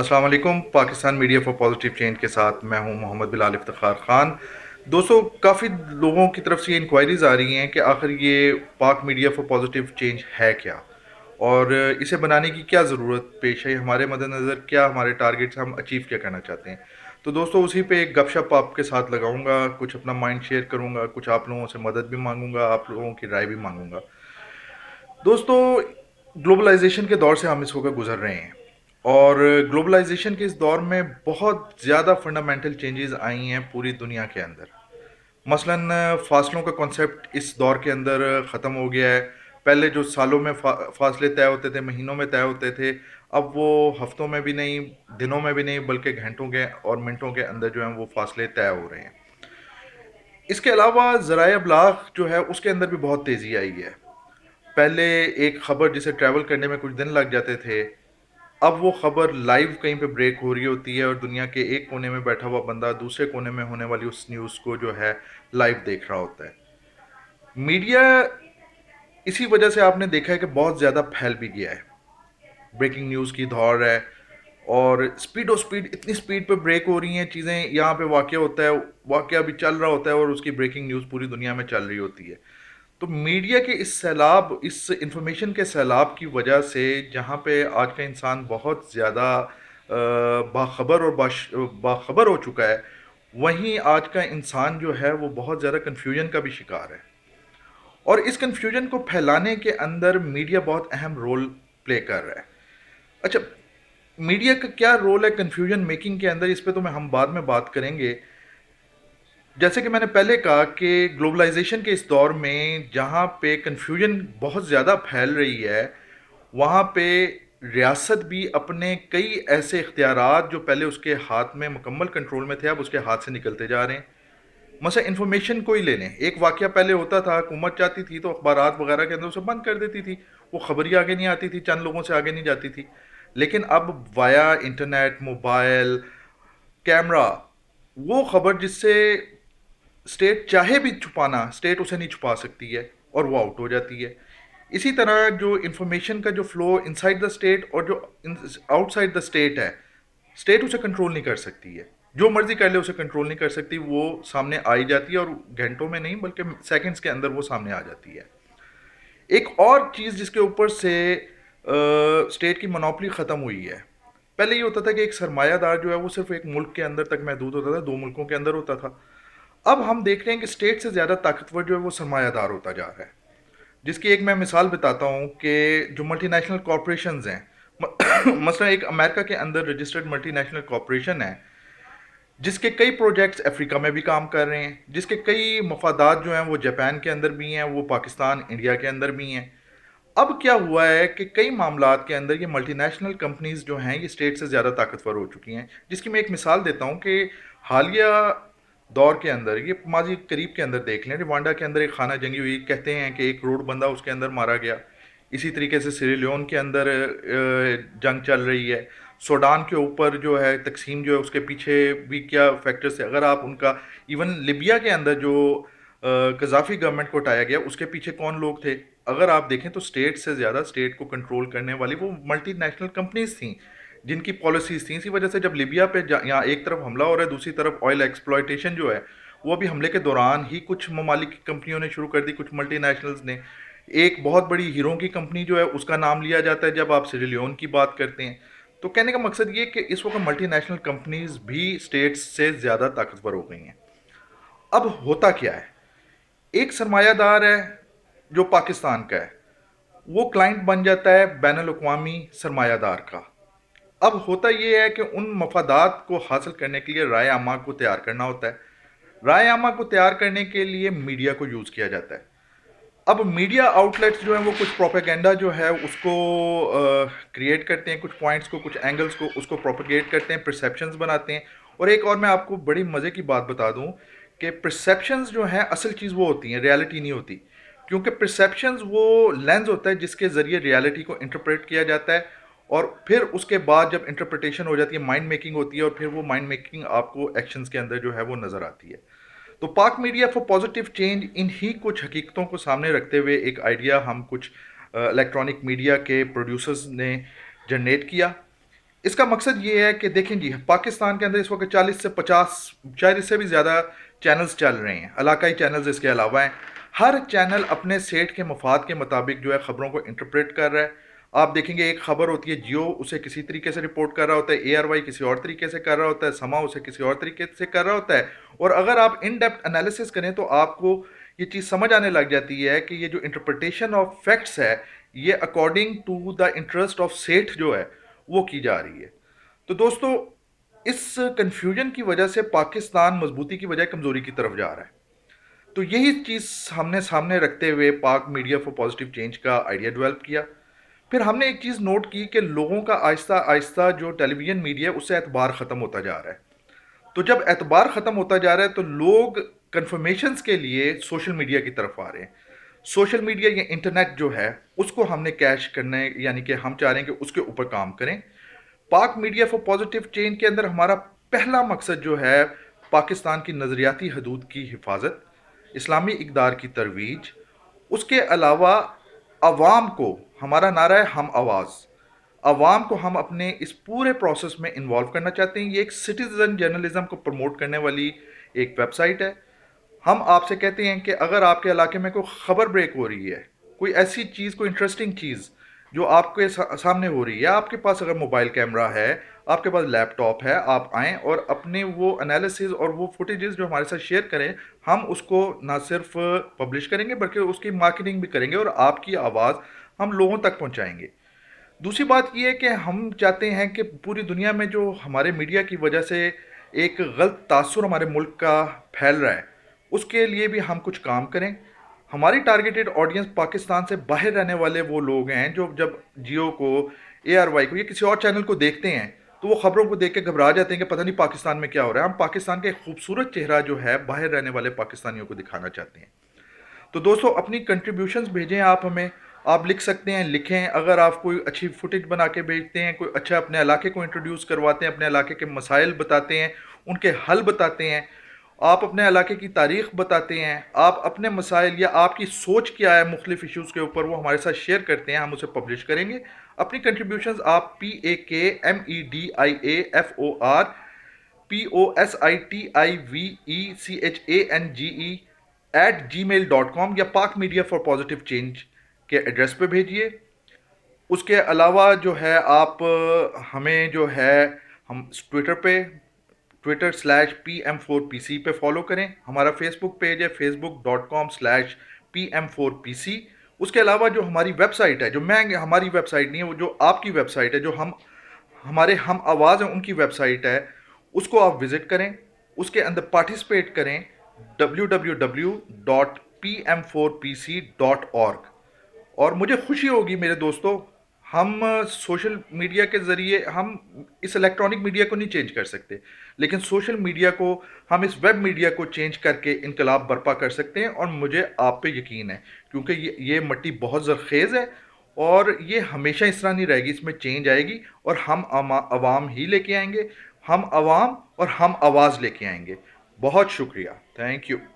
Aslam Pakistan media for positive change के साथ मैं हूं मोहम्मद बिलाल इफ्तार ख़ान दोस्तों काफ़ी लोगों की तरफ से ये इंक्वायरीज़ आ रही हैं कि आखिर ये पाक मीडिया फॉर पॉजिटिव चेंज है क्या और इसे बनाने की क्या ज़रूरत पेश है हमारे मद्दनज़र क्या हमारे टारगेट्स हम अचीव क्या करना चाहते हैं तो दोस्तों उसी पे एक गपशप आपके साथ लगाऊंगा कुछ अपना माइंड शेयर करूंगा कुछ आप लोगों से मदद भी मांगूंगा आप लोगों की राय भी मांगूंगा दोस्तों ग्लोबलाइजेशन के दौर से हम इस वक्त गुजर रहे हैं और ग्लोबलाइजेशन के इस दौर में बहुत ज़्यादा फंडामेंटल चेंजेस आई हैं पूरी दुनिया के अंदर मसलन फासलों का कॉन्सेप्ट इस दौर के अंदर ख़त्म हो गया है पहले जो सालों में फासले तय होते थे महीनों में तय होते थे अब वो हफ्तों में भी नहीं दिनों में भी नहीं बल्कि घंटों के और मिनटों के अंदर जो है वो फासले तय हो रहे हैं इसके अलावा ज़रा अबलाग जो है उसके अंदर भी बहुत तेज़ी आई है पहले एक ख़बर जिसे ट्रैवल करने में कुछ दिन लग जाते थे अब वो खबर लाइव कहीं पे ब्रेक हो रही होती है और दुनिया के एक कोने में बैठा हुआ बंदा दूसरे कोने में होने वाली उस न्यूज़ को जो है लाइव देख रहा होता है मीडिया इसी वजह से आपने देखा है कि बहुत ज़्यादा फैल भी गया है ब्रेकिंग न्यूज़ की दौड़ है और स्पीड और स्पीड इतनी स्पीड पे ब्रेक हो रही हैं चीज़ें यहाँ पे वाक़ होता है वाक़ अभी चल रहा होता है और उसकी ब्रेकिंग न्यूज़ पूरी दुनिया में चल रही होती है तो मीडिया के इस सैलाब इस इंफॉर्मेशन के सैलाब की वजह से जहाँ पे आज का इंसान बहुत ज़्यादा बाखबर और बाखबर हो चुका है वहीं आज का इंसान जो है वो बहुत ज़्यादा कन्फ्यूजन का भी शिकार है और इस कन्फ्यूजन को फैलाने के अंदर मीडिया बहुत अहम रोल प्ले कर रहा है अच्छा मीडिया का क्या रोल है कन्फ्यूजन मेकिंग के अंदर इस पर तो मैं हम बाद में बात करेंगे जैसे कि मैंने पहले कहा कि ग्लोबलाइजेशन के इस दौर में जहाँ पे कन्फ्यूजन बहुत ज़्यादा फैल रही है वहाँ पे रियासत भी अपने कई ऐसे इख्तियार जो पहले उसके हाथ में मुकम्मल कंट्रोल में थे अब उसके हाथ से निकलते जा रहे हैं मसा इन्फॉर्मेशन को ही ले लें एक वाक़ पहले होता था हुकूमत चाहती थी तो अखबार वगैरह के अंदर उसे बंद कर देती थी वो ख़बर ही आगे नहीं आती थी चंद लोगों से आगे नहीं जाती थी लेकिन अब वाया इंटरनेट मोबाइल कैमरा वो खबर जिससे स्टेट चाहे भी छुपाना स्टेट उसे नहीं छुपा सकती है और वो आउट हो जाती है इसी तरह जो इन्फॉर्मेशन का जो फ्लो इनसाइड द स्टेट और जो आउटसाइड द स्टेट है स्टेट उसे कंट्रोल नहीं कर सकती है जो मर्जी कर ले उसे कंट्रोल नहीं कर सकती वो सामने आई जाती है और घंटों में नहीं बल्कि सेकंड्स के अंदर वो सामने आ जाती है एक और चीज़ जिसके ऊपर से स्टेट की मनोपली ख़त्म हुई है पहले ये होता था कि एक सरमायादार जो है वो सिर्फ एक मुल्क के अंदर तक महदूद होता था दो मुल्कों के अंदर होता था अब हम देख रहे हैं कि स्टेट से ज़्यादा ताकतवर जो है वो सरमायादार होता जा रहा है जिसकी एक मैं मिसाल बताता हूँ कि जो मल्टीनेशनल कॉरपोरेशन हैं मसला एक अमेरिका के अंदर रजिस्टर्ड मल्टीनेशनल कॉरपोरेशन है जिसके कई प्रोजेक्ट्स अफ्रीका में भी काम कर रहे हैं जिसके कई मफादात जो हैं वो जापान के अंदर भी हैं वो पाकिस्तान इंडिया के अंदर भी हैं अब क्या हुआ है कि कई मामला के अंदर ये मल्टीनेशनल कंपनीज़ जो हैं ये स्टेट से ज़्यादा ताकतवर हो चुकी हैं जिसकी मैं एक मिसाल देता हूँ कि हालिया दौर के अंदर ये माजी करीब के अंदर देख लें रिवांडा के अंदर एक खाना जंगी हुई कहते हैं कि एक रोड बंदा उसके अंदर मारा गया इसी तरीके से सिरिलियोन के अंदर जंग चल रही है सोडान के ऊपर जो है तकसीम जो है उसके पीछे भी क्या फैक्टर्स है अगर आप उनका इवन लिबिया के अंदर जो कजाफी गवर्नमेंट को हटाया गया उसके पीछे कौन लोग थे अगर आप देखें तो स्टेट से ज़्यादा स्टेट को कंट्रोल करने वाली वो मल्टी कंपनीज थी जिनकी पॉलिसीज थी इसी वजह से जब लिबिया पे यहाँ एक तरफ हमला हो रहा है दूसरी तरफ ऑयल एक्सप्लॉयटेशन जो है वो भी हमले के दौरान ही कुछ ममालिक की कंपनियों ने शुरू कर दी कुछ मल्टीनेशनल्स ने एक बहुत बड़ी हीरो की कंपनी जो है उसका नाम लिया जाता है जब आप सिडिलियोन की बात करते हैं तो कहने का मकसद ये कि इस वक्त मल्टीनेशनल कंपनीज भी स्टेट्स से ज़्यादा ताकतवर हो गई हैं अब होता क्या है एक सरमायादार है जो पाकिस्तान का है वो क्लाइंट बन जाता है बैन अवी सरमायादार का अब होता ये है कि उन मफादात को हासिल करने के लिए राय आमा को तैयार करना होता है राय आमा को तैयार करने के लिए मीडिया को यूज़ किया जाता है अब मीडिया आउटलेट्स जो हैं वो कुछ प्रोपेगेंडा जो है उसको क्रिएट uh, करते हैं कुछ पॉइंट्स को कुछ एंगल्स को उसको प्रोपेगेट करते हैं परसेप्शंस बनाते हैं और एक और मैं आपको बड़ी मज़े की बात बता दूं कि परसेप्शंस जो हैं असल चीज़ वो होती हैं रियलिटी नहीं होती क्योंकि परसेप्शंस वो लेंस होता है जिसके ज़रिए रियलिटी को इंटरप्रेट किया जाता है और फिर उसके बाद जब इंटरप्रटेशन हो जाती है माइंड मेकिंग होती है और फिर वो माइंड मेकिंग आपको एक्शन के अंदर जो है वो नज़र आती है तो Pak media for positive change इन ही कुछ हकीकतों को सामने रखते हुए एक आइडिया हम कुछ इलेक्ट्रॉनिक मीडिया के प्रोड्यूसर्स ने जनरेट किया इसका मकसद ये है कि देखें जी पाकिस्तान के अंदर इस वक्त 40 से 50 शायद इससे भी ज़्यादा चैनल्स चल रहे हैं इलाकाई चैनल्स इसके अलावा हैं हर चैनल अपने सेठ के मफाद के मुताबिक जो है ख़बरों को इंटरप्रेट कर रहा है आप देखेंगे एक खबर होती है जियो उसे किसी तरीके से रिपोर्ट कर रहा होता है ए किसी और तरीके से कर रहा होता है समा उसे किसी और तरीके से कर रहा होता है और अगर आप इन डेप्थ एनालिसिस करें तो आपको ये चीज़ समझ आने लग जाती है कि ये जो इंटरप्रटेशन ऑफ फैक्ट्स है ये according to the interest of सेठ जो है वो की जा रही है तो दोस्तों इस कन्फ्यूजन की वजह से पाकिस्तान मजबूती की वजह कमज़ोरी की तरफ जा रहा है तो यही चीज़ हमने सामने रखते हुए Pak media for positive change का आइडिया डेवलप किया फिर हमने एक चीज़ नोट की कि लोगों का आहिस्ता आहिस्ता जो टेलीविज़न मीडिया है उससे एतबार ख़त्म होता जा रहा है तो जब एतबार ख़त्म होता जा रहा है तो लोग कन्फर्मेशंस के लिए सोशल मीडिया की तरफ आ रहे हैं सोशल मीडिया या इंटरनेट जो है उसको हमने कैश करना है यानी कि हम चाह रहे हैं कि उसके ऊपर काम करें पाक मीडिया फॉर पॉजिटिव चेंज के अंदर हमारा पहला मकसद जो है पाकिस्तान की नज़रियाती हदूद की हिफाजत इस्लामी इकदार की तरवीज उसके अलावा अवाम को हमारा नारा है हम आवाज़ अवाम को हम अपने इस पूरे प्रोसेस में इन्वॉल्व करना चाहते हैं ये एक सिटीज़न जर्नलिज़म को प्रमोट करने वाली एक वेबसाइट है हम आपसे कहते हैं कि अगर आपके इलाके में कोई ख़बर ब्रेक हो रही है कोई ऐसी चीज़ कोई इंटरेस्टिंग चीज़ जो आपके सामने हो रही है आपके पास अगर मोबाइल कैमरा है आपके पास लैपटॉप है आप आएँ और अपने वो एनालिसिस और वो फुटेजेस जो हमारे साथ शेयर करें हम उसको ना सिर्फ पब्लिश करेंगे बल्कि उसकी मार्केटिंग भी करेंगे और आपकी आवाज़ हम लोगों तक पहुँचाएँगे दूसरी बात ये है कि हम चाहते हैं कि पूरी दुनिया में जो हमारे मीडिया की वजह से एक गलत तासर हमारे मुल्क का फैल रहा है उसके लिए भी हम कुछ काम करें हमारी टारगेटेड ऑडियंस पाकिस्तान से बाहर रहने वाले वो लोग हैं जो जब जियो को ए आर वाई को या किसी और चैनल को देखते हैं तो वो ख़बरों को देख के घबरा जाते हैं कि पता नहीं पाकिस्तान में क्या हो रहा है हम पाकिस्तान का एक खूबसूरत चेहरा जो है बाहर रहने वाले पाकिस्तानियों को दिखाना चाहते हैं तो दोस्तों अपनी कंट्रीब्यूशंस भेजें आप हमें आप लिख सकते हैं लिखें अगर आप कोई अच्छी फुटेज बना के भेजते हैं कोई अच्छा अपने इलाके को इंट्रोड्यूस करवाते हैं अपने इलाके के मसाइल बताते हैं उनके हल बताते हैं आप अपने इलाके की तारीख बताते हैं आप अपने मसाइल या आपकी सोच क्या है मुख्तफ इशूज़ के ऊपर वो हमारे साथ शेयर करते हैं हम उसे पब्लिश करेंगे अपनी कंट्रीब्यूशन आप P A e e e K M E D I A F O R P O S I T I V E C H A N G E at gmail dot com या Pak media for positive change के address पर भेजिए उसके अलावा जो है आप हमें जो है हम ट्विटर पे Twitter slash P M four P C पे फॉलो करें हमारा फेसबुक पेज है Facebook dot com slash P M four P C उसके अलावा जो हमारी वेबसाइट है जो मैं हमारी वेबसाइट नहीं है वो जो आपकी वेबसाइट है जो हम हमारे हम आवाज़ हैं उनकी वेबसाइट है उसको आप विज़िट करें उसके अंदर पार्टिसिपेट करें W W W dot P M four P C dot और मुझे खुशी होगी मेरे दोस्तों हम सोशल मीडिया के ज़रिए हम इस इलेक्ट्रॉनिक मीडिया को नहीं चेंज कर सकते लेकिन सोशल मीडिया को हम इस वेब मीडिया को चेंज करके इनकलाब बर्पा कर सकते हैं और मुझे आप पे यकीन है क्योंकि ये ये मट्टी बहुत जरखेज़ है और ये हमेशा इस तरह नहीं रहेगी इसमें चेंज आएगी और हम आवाम ही लेके आएंगे हम आवाम और हम आवाज़ लेके आएंगे बहुत शुक्रिया थैंक यू